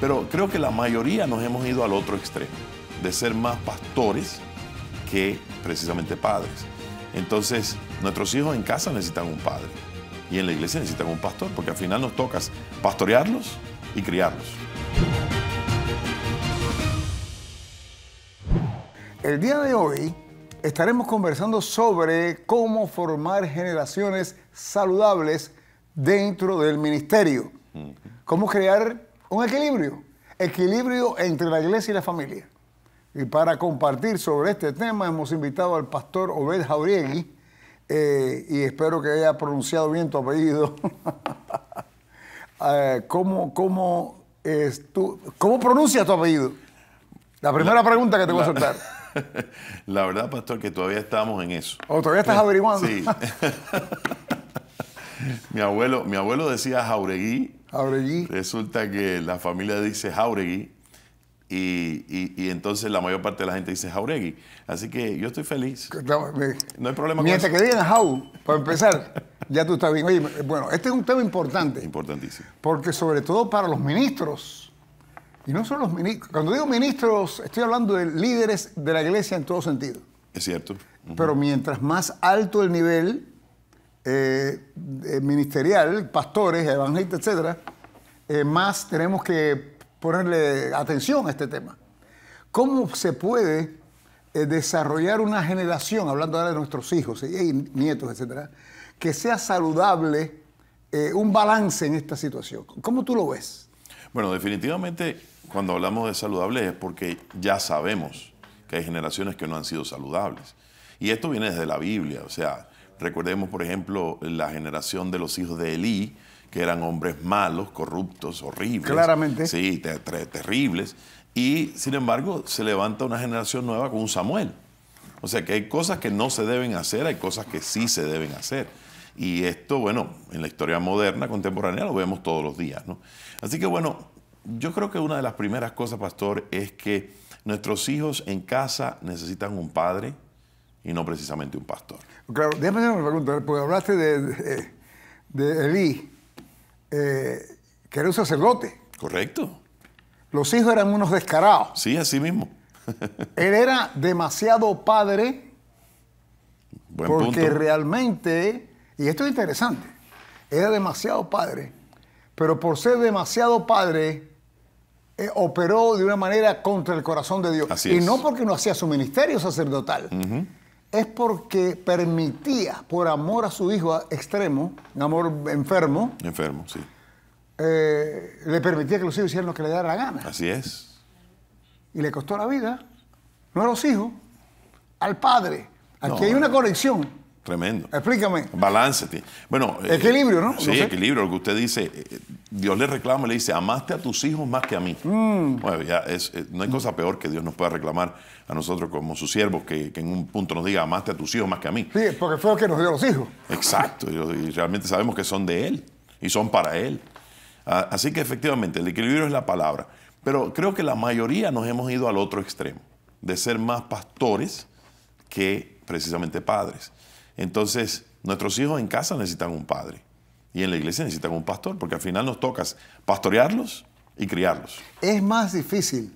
Pero creo que la mayoría nos hemos ido al otro extremo, de ser más pastores que precisamente padres. Entonces, nuestros hijos en casa necesitan un padre y en la iglesia necesitan un pastor, porque al final nos toca pastorearlos y criarlos. El día de hoy estaremos conversando sobre cómo formar generaciones saludables dentro del ministerio, mm. cómo crear un equilibrio. Equilibrio entre la iglesia y la familia. Y para compartir sobre este tema hemos invitado al pastor Obed Jauregui eh, y espero que haya pronunciado bien tu apellido. Eh, ¿cómo, cómo, tu, pronuncia tu apellido? La primera pregunta que te voy a soltar. La verdad, pastor, que todavía estamos en eso. ¿O oh, todavía estás eh, averiguando? Sí. mi, abuelo, mi abuelo decía Jauregui Resulta que la familia dice Jauregui y, entonces la mayor parte de la gente dice Jauregui. Así que yo estoy feliz. No, hay problema Mientras con que digan Jau, para empezar, ya tú estás bien. Oye, bueno, este es un tema importante. Importantísimo. Porque sobre todo para los ministros, y no solo los ministros, cuando digo ministros, estoy hablando de líderes de la iglesia en todo sentido. Es cierto. Pero mientras más alto el nivel, eh, eh, ministerial, pastores, evangelistas, etcétera, eh, más tenemos que ponerle atención a este tema. ¿Cómo se puede desarrollar una generación, hablando ahora de nuestros hijos y nietos, etcétera, que sea saludable, un balance en esta situación? ¿Cómo tú lo ves? Bueno, definitivamente cuando hablamos de saludable es porque ya sabemos que hay generaciones que no han sido saludables. Y esto viene desde la Biblia, o sea, Recordemos, por ejemplo, la generación de los hijos de Elí, que eran hombres malos, corruptos, horribles. Claramente. Sí, terribles. Y sin embargo, se levanta una generación nueva con un Samuel. O sea que hay cosas que no se deben hacer, hay cosas que sí se deben hacer. Y esto, bueno, en la historia moderna, contemporánea, lo vemos todos los días, Así que, bueno, yo creo que una de las primeras cosas, pastor, es que nuestros hijos en casa necesitan un padre, y no precisamente un pastor. Claro, déjame hacer una pregunta, porque hablaste de, de, eh, que era un sacerdote. Correcto. Los hijos eran unos descarados. Sí, así mismo. Él era demasiado padre Buen porque realmente, y esto es interesante, era demasiado padre, pero por ser demasiado padre, eh, operó de una manera contra el corazón de Dios. Así y no porque no hacía su ministerio sacerdotal, es porque permitía, por amor a su hijo extremo, un amor enfermo. Enfermo, sí. Eh, le permitía que los hijos hicieran lo que le diera la gana. Así es. Y le costó la vida, no a los hijos, al padre. Aquí hay una conexión Tremendo. Explícame. Balance. Bueno. Eh, equilibrio, ¿no? Sí, equilibrio. Lo que usted dice, eh, eh, Dios le reclama, y le dice, amaste a tus hijos más que a mí. Mm. Bueno, ya es, no hay cosa peor que Dios nos pueda reclamar a nosotros como sus siervos, que, en un punto nos diga, amaste a tus hijos más que a mí. Sí, porque fue el que nos dio los hijos. Exacto. Y, realmente sabemos que son de Él y son para Él. así que efectivamente, el equilibrio es la palabra. Pero creo que la mayoría nos hemos ido al otro extremo, de ser más pastores que precisamente padres. Entonces, nuestros hijos en casa necesitan un padre y en la iglesia necesitan un pastor, porque al final nos toca pastorearlos y criarlos. Es más difícil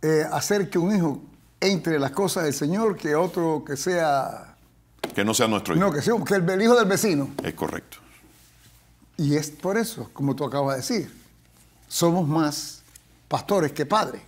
eh, hacer que un hijo entre las cosas del Señor que otro que sea... Que no sea nuestro hijo. No, que sea el hijo del vecino. Es correcto. Y es por eso, como tú acabas de decir, somos más pastores que padres.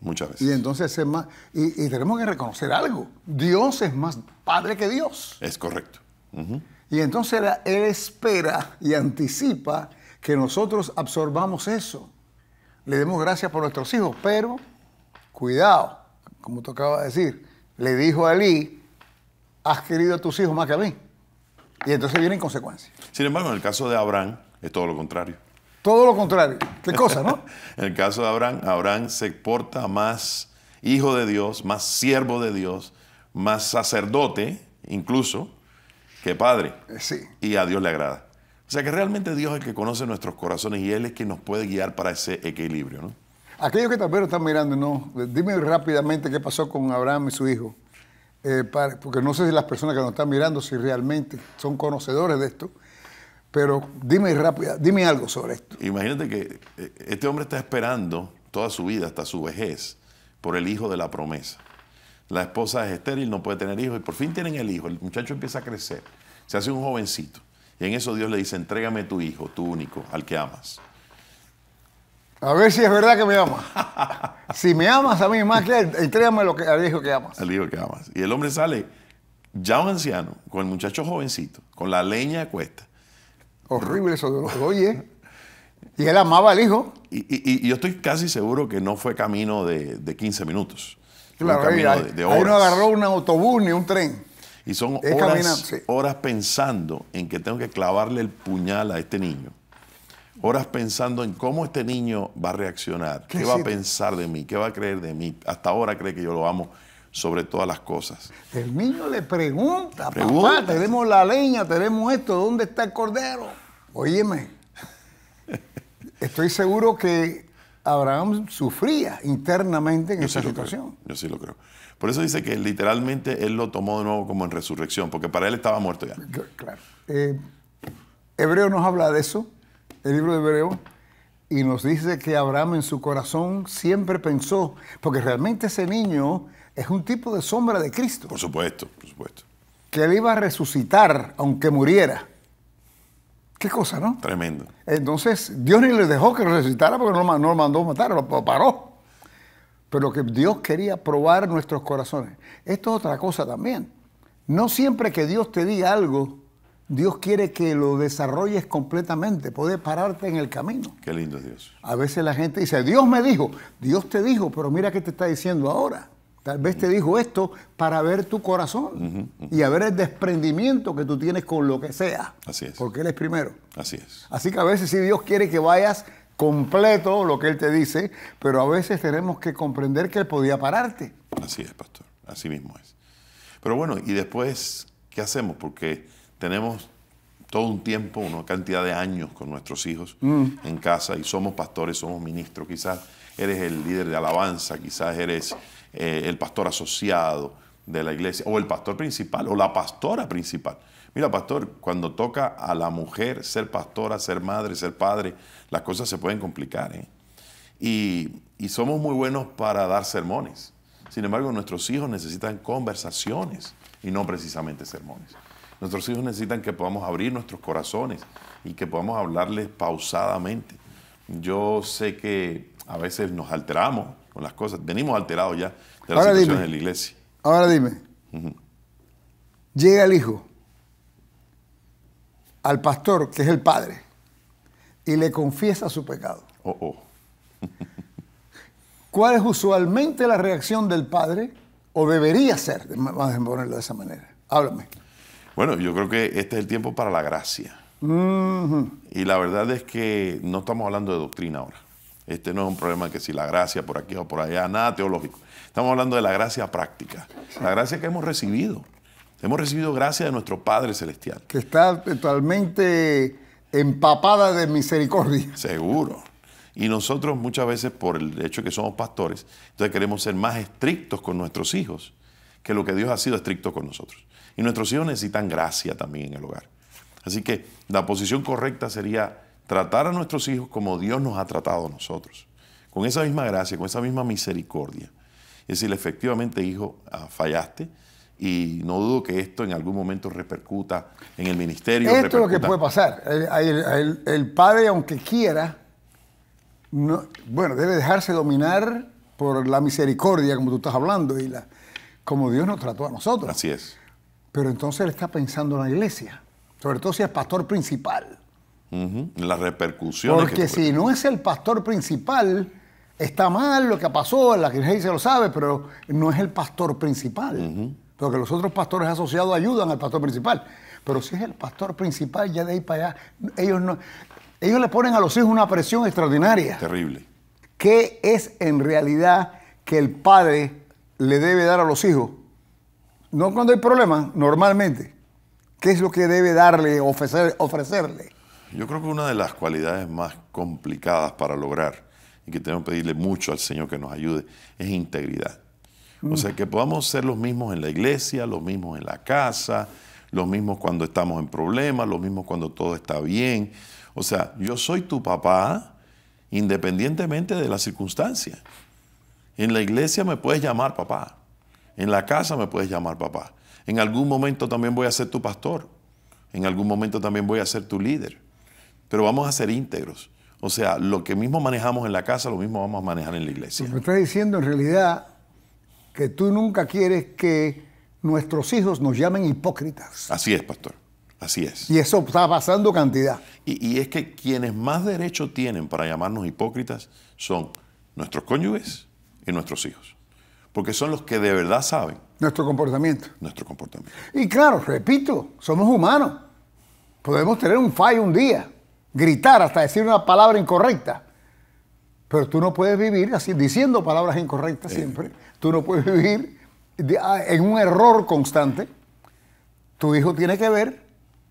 Muchas veces. Y entonces es más, y, tenemos que reconocer algo. Dios es más padre que Dios. Es correcto. Y entonces Él espera y anticipa que nosotros absorbamos eso. Le demos gracias por nuestros hijos, pero cuidado, como tocaba decir, le dijo a has querido a tus hijos más que a mí. Y entonces vienen consecuencias. Sin embargo, en el caso de Abraham es todo lo contrario. Todo lo contrario. Qué cosa, ¿no? en el caso de Abraham, Abraham se porta más hijo de Dios, más siervo de Dios, más sacerdote incluso, que padre. Eh, sí. Y a Dios le agrada. O sea que realmente Dios es el que conoce nuestros corazones y Él es quien nos puede guiar para ese equilibrio, ¿no? Aquellos que también están mirando, no, dime rápidamente qué pasó con Abraham y su hijo. Eh, porque no sé si las personas que nos están mirando, si realmente son conocedores de esto. Pero dime rápido, dime algo sobre esto. Imagínate que eh, este hombre está esperando toda su vida, hasta su vejez, por el hijo de la promesa. La esposa es estéril, no puede tener hijos y por fin tienen el hijo. El muchacho empieza a crecer, se hace un jovencito. Y en eso Dios le dice, entrégame tu hijo, tu único, al que amas. A ver si es verdad que me amas. si me amas a mí más que él, entrégame lo que, al hijo que amas. Al hijo que amas. Y el hombre sale ya un anciano, con el muchacho jovencito, con la leña a cuesta Horrible eso. Oye. Y él amaba al hijo. Y, yo estoy casi seguro que no fue camino de, 15 minutos. Claro, de, horas. agarró un autobús ni un tren. Y son horas, horas pensando en que tengo que clavarle el puñal a este niño. Horas pensando en cómo este niño va a reaccionar, qué, qué va a pensar de mí, qué va a creer de mí. Hasta ahora cree que yo lo amo sobre todas las cosas. El niño le pregunta, papá, tenemos la leña, tenemos esto, ¿dónde está el cordero? Óyeme, estoy seguro que Abraham sufría internamente en esa situación. yo sí lo creo. Por eso dice que literalmente él lo tomó de nuevo como en resurrección, porque para él estaba muerto ya. Claro. Eh, Hebreo nos habla de eso, el libro de Hebreo, y nos dice que Abraham en su corazón siempre pensó, porque realmente ese niño es un tipo de sombra de Cristo. Por supuesto, por supuesto. Que él iba a resucitar aunque muriera. Qué cosa, ¿no? Tremendo. Entonces, Dios ni le dejó que resucitara porque no lo, no mandó matar, lo paró. Pero que Dios quería probar nuestros corazones. Esto es otra cosa también. No siempre que Dios te diga algo, Dios quiere que lo desarrolles completamente, Puede pararte en el camino. Qué lindo es Dios. A veces la gente dice, Dios me dijo, Dios te dijo, pero mira qué te está diciendo ahora. Tal vez te dijo esto para ver tu corazón y a ver el desprendimiento que tú tienes con lo que sea. Así es. Porque Él es primero. Así es. Así que a veces si Dios quiere que vayas completo lo que Él te dice, pero a veces tenemos que comprender que Él podía pararte. Así es, pastor. Así mismo es. Pero bueno, ¿y después qué hacemos? Porque tenemos todo un tiempo, una cantidad de años con nuestros hijos mm. en casa y somos pastores, somos ministros, quizás eres el líder de alabanza, quizás eres eh, el pastor asociado de la iglesia, o el pastor principal, o la pastora principal. Mira, pastor, cuando toca a la mujer ser pastora, ser madre, ser padre, las cosas se pueden complicar. ¿eh? Y, y somos muy buenos para dar sermones. Sin embargo, nuestros hijos necesitan conversaciones y no precisamente sermones. Nuestros hijos necesitan que podamos abrir nuestros corazones y que podamos hablarles pausadamente. Yo sé que a veces nos alteramos, las cosas. Venimos alterados ya de las de la iglesia. Ahora dime, llega el hijo al pastor, que es el padre, y le confiesa su pecado. Oh, oh. ¿Cuál es usualmente la reacción del padre? O debería ser, vamos a ponerlo de esa manera. Háblame. Bueno, yo creo que este es el tiempo para la gracia. Y la verdad es que no estamos hablando de doctrina ahora. Este no es un problema que si la gracia por aquí o por allá, nada teológico. Estamos hablando de la gracia práctica, la gracia que hemos recibido. Hemos recibido gracia de nuestro Padre Celestial. Que está totalmente empapada de misericordia. Seguro. Y nosotros muchas veces, por el hecho de que somos pastores, entonces queremos ser más estrictos con nuestros hijos que lo que Dios ha sido estricto con nosotros. Y nuestros hijos necesitan gracia también en el hogar. Así que la posición correcta sería tratar a nuestros hijos como Dios nos ha tratado a nosotros, con esa misma gracia, con esa misma misericordia. Es decir, efectivamente, hijo, ah, fallaste, y no dudo que esto en algún momento repercuta en el ministerio. Esto es lo que puede pasar. El, padre, aunque quiera, bueno, debe dejarse dominar por la misericordia, como tú estás hablando, y la, como Dios nos trató a nosotros. Así es. Pero entonces él está pensando en la iglesia, sobre todo si es pastor principal. Las repercusiones. Porque si no es el pastor principal, está mal lo que pasó, la iglesia lo sabe, pero no es el pastor principal. Porque los otros pastores asociados ayudan al pastor principal. Pero si es el pastor principal, ya de ahí para allá, ellos no. Ellos le ponen a los hijos una presión extraordinaria. Terrible. ¿Qué es en realidad que el padre le debe dar a los hijos? No cuando hay problemas, normalmente. ¿Qué es lo que debe darle, ofrecer, ofrecerle? Yo creo que una de las cualidades más complicadas para lograr y que tenemos que pedirle mucho al Señor que nos ayude es integridad. O sea, que podamos ser los mismos en la iglesia, los mismos en la casa, los mismos cuando estamos en problemas, los mismos cuando todo está bien. O sea, yo soy tu papá independientemente de la circunstancia. En la iglesia me puedes llamar papá, en la casa me puedes llamar papá. En algún momento también voy a ser tu pastor, en algún momento también voy a ser tu líder pero vamos a ser íntegros. O sea, lo que mismo manejamos en la casa, lo mismo vamos a manejar en la iglesia. Me está estás diciendo en realidad que tú nunca quieres que nuestros hijos nos llamen hipócritas. Así es, pastor. Así es. Y eso está pasando cantidad. Y, y es que quienes más derecho tienen para llamarnos hipócritas son nuestros cónyuges y nuestros hijos. Porque son los que de verdad saben. Nuestro comportamiento. Nuestro comportamiento. Y claro, repito, somos humanos. Podemos tener un fallo un día gritar hasta decir una palabra incorrecta. Pero tú no puedes vivir así, diciendo palabras incorrectas eh. siempre. Tú no puedes vivir ah, en un error constante. Tu hijo tiene que ver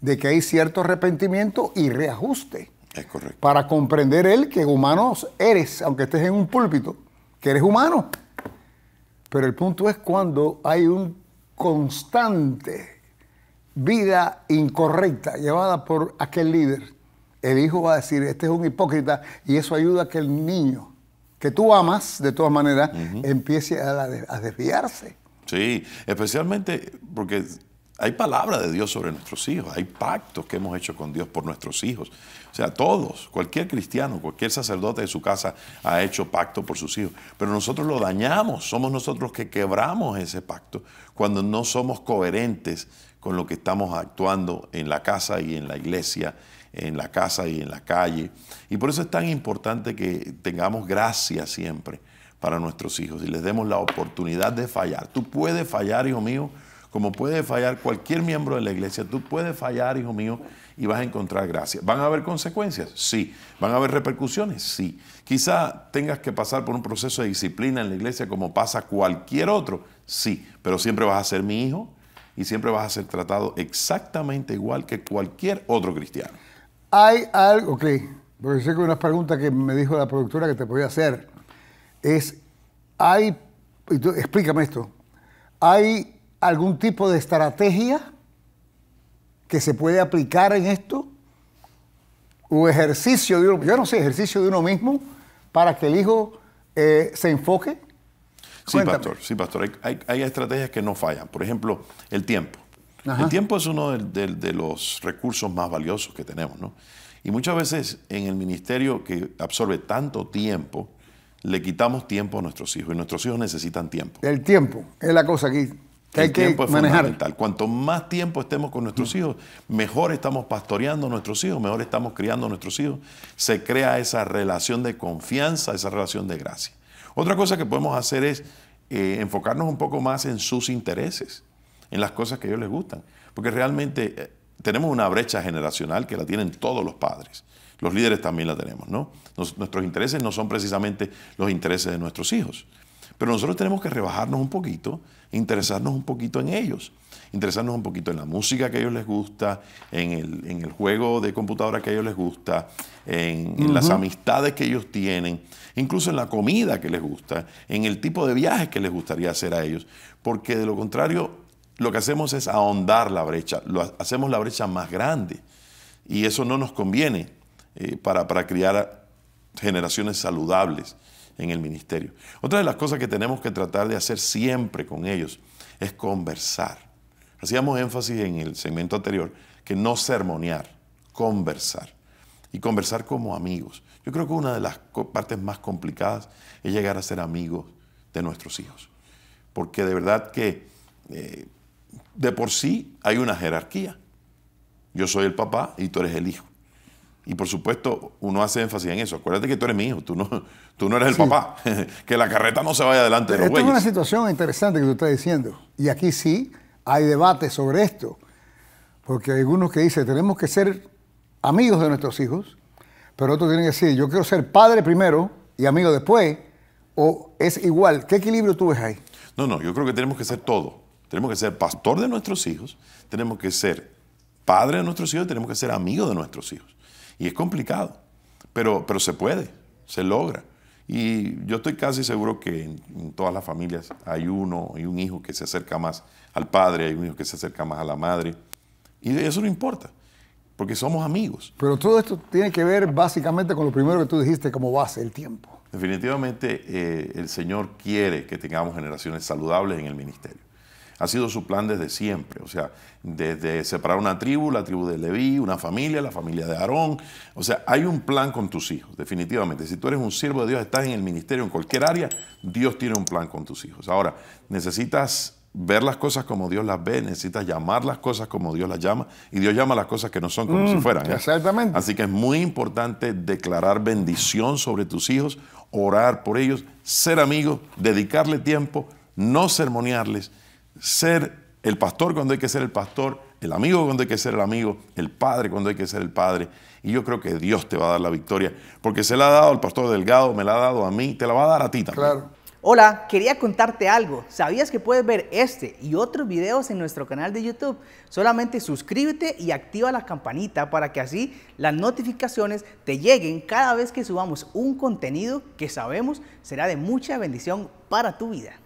de que hay cierto arrepentimiento y reajuste. Es correcto. Para comprender él que humanos eres, aunque estés en un púlpito, que eres humano. Pero el punto es cuando hay un constante vida incorrecta llevada por aquel líder el hijo va a decir, este es un hipócrita, y eso ayuda a que el niño que tú amas, de todas maneras, empiece a, desviarse. Sí, especialmente porque hay palabra de Dios sobre nuestros hijos, hay pactos que hemos hecho con Dios por nuestros hijos. O sea, todos, cualquier cristiano, cualquier sacerdote de su casa ha hecho pacto por sus hijos, pero nosotros lo dañamos, somos nosotros los que quebramos ese pacto cuando no somos coherentes con lo que estamos actuando en la casa y en la iglesia en la casa y en la calle. Y por eso es tan importante que tengamos gracia siempre para nuestros hijos y les demos la oportunidad de fallar. Tú puedes fallar, hijo mío, como puede fallar cualquier miembro de la iglesia, tú puedes fallar, hijo mío, y vas a encontrar gracia. ¿Van a haber consecuencias? Sí. ¿Van a haber repercusiones? Sí. Quizá tengas que pasar por un proceso de disciplina en la iglesia como pasa cualquier otro. Sí, pero siempre vas a ser mi hijo y siempre vas a ser tratado exactamente igual que cualquier otro cristiano. Hay algo, ok, porque sé que una pregunta que me dijo la productora que te podía hacer es, hay, explícame esto, ¿hay algún tipo de estrategia que se puede aplicar en esto? ¿O ejercicio de yo no sé, ejercicio de uno mismo para que el hijo eh, se enfoque? Sí, pastor, sí, pastor. hay, hay estrategias que no fallan. Por ejemplo, el tiempo. El tiempo es uno de, los recursos más valiosos que tenemos, ¿no? Y muchas veces en el ministerio que absorbe tanto tiempo, le quitamos tiempo a nuestros hijos y nuestros hijos necesitan tiempo. El tiempo es la cosa aquí que el hay tiempo es fundamental. Cuanto más tiempo estemos con nuestros hijos, mejor estamos pastoreando a nuestros hijos, mejor estamos criando a nuestros hijos. Se crea esa relación de confianza, esa relación de gracia. Otra cosa que podemos hacer es eh, enfocarnos un poco más en sus intereses en las cosas que a ellos les gustan. Porque realmente eh, tenemos una brecha generacional que la tienen todos los padres. Los líderes también la tenemos, ¿no? nuestros intereses no son precisamente los intereses de nuestros hijos. Pero nosotros tenemos que rebajarnos un poquito, interesarnos un poquito en ellos, interesarnos un poquito en la música que a ellos les gusta, en el, juego de computadora que a ellos les gusta, en, en, las amistades que ellos tienen, incluso en la comida que les gusta, en el tipo de viajes que les gustaría hacer a ellos, porque de lo contrario lo que hacemos es ahondar la brecha, hacemos la brecha más grande y eso no nos conviene eh, para, para criar generaciones saludables en el ministerio. Otra de las cosas que tenemos que tratar de hacer siempre con ellos es conversar. Hacíamos énfasis en el segmento anterior que no sermonear, conversar. Y conversar como amigos. Yo creo que una de las partes más complicadas es llegar a ser amigos de nuestros hijos. Porque de verdad que eh, de por sí hay una jerarquía. Yo soy el papá y tú eres el hijo. Y por supuesto, uno hace énfasis en eso. Acuérdate que tú eres mi hijo, tú no, tú no eres el papá. que la carreta no se vaya adelante de los esto Es una situación interesante que tú estás diciendo. Y aquí sí hay debate sobre esto. Porque hay algunos que dicen, tenemos que ser amigos de nuestros hijos, pero otros tienen que decir, yo quiero ser padre primero y amigo después. ¿O es igual? ¿Qué equilibrio tú ves ahí? No, no, yo creo que tenemos que ser todo. Tenemos que ser pastor de nuestros hijos, tenemos que ser padre de nuestros hijos, tenemos que ser amigo de nuestros hijos. Y es complicado, pero, pero se puede, se logra. Y yo estoy casi seguro que en, todas las familias hay uno, hay un hijo que se acerca más al padre, hay un hijo que se acerca más a la madre. Y eso no importa, porque somos amigos. Pero todo esto tiene que ver básicamente con lo primero que tú dijiste como base, el tiempo. Definitivamente eh, el Señor quiere que tengamos generaciones saludables en el ministerio. Ha sido su plan desde siempre, o sea, desde separar una tribu, la tribu de Leví, una familia, la familia de Aarón. O sea, hay un plan con tus hijos, definitivamente. Si tú eres un siervo de Dios, estás en el ministerio, en cualquier área, Dios tiene un plan con tus hijos. Ahora, necesitas ver las cosas como Dios las ve, necesitas llamar las cosas como Dios las llama, y Dios llama las cosas que no son como si mm, fueran. ¿eh? Exactamente. Así que es muy importante declarar bendición sobre tus hijos, orar por ellos, ser amigos, dedicarle tiempo, no sermonearles ser el pastor cuando hay que ser el pastor, el amigo cuando hay que ser el amigo, el padre cuando hay que ser el padre. Y yo creo que Dios te va a dar la victoria, porque se la ha dado al pastor Delgado, me la ha dado a mí, te la va a dar a ti también. Hola, quería contarte algo. ¿Sabías que puedes ver este y otros videos en nuestro canal de YouTube? Solamente suscríbete y activa la campanita para que así las notificaciones te lleguen cada vez que subamos un contenido que sabemos será de mucha bendición para tu vida.